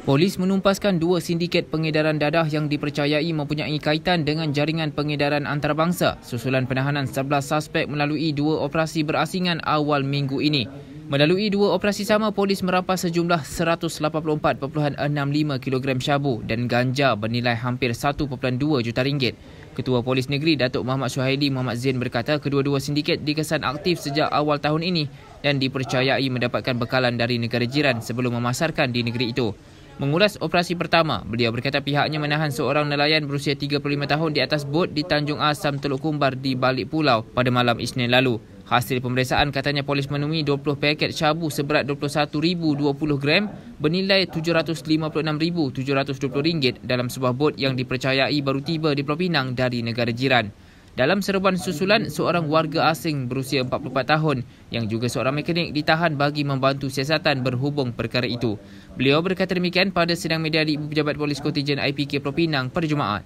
Polis menumpaskan dua sindiket pengedaran dadah yang dipercayai mempunyai kaitan dengan jaringan pengedaran antarabangsa susulan penahanan 11 suspek melalui dua operasi berasingan awal minggu ini. Melalui dua operasi sama, polis merapas sejumlah 184.65 kg syabu dan ganja bernilai hampir 1.2 juta ringgit. Ketua Polis Negeri Datuk Muhammad Suhaidi Muhammad Zain berkata kedua-dua sindiket dikesan aktif sejak awal tahun ini dan dipercayai mendapatkan bekalan dari negara jiran sebelum memasarkan di negeri itu. Mengulas operasi pertama, beliau berkata pihaknya menahan seorang nelayan berusia 35 tahun di atas bot di Tanjung Asam Teluk Kumbar di balik pulau pada malam Isnin lalu. Hasil pemeriksaan katanya polis menemui 20 paket syabu seberat 21,020 gram bernilai RM756,720 dalam sebuah bot yang dipercayai baru tiba di Pulau Pinang dari negara jiran. Dalam serban susulan, seorang warga asing berusia 44 tahun yang juga seorang mekanik ditahan bagi membantu siasatan berhubung perkara itu. Beliau berkata demikian pada sidang media di Ibu Pejabat Polis Kotijen IPK Propinang pada Jumaat.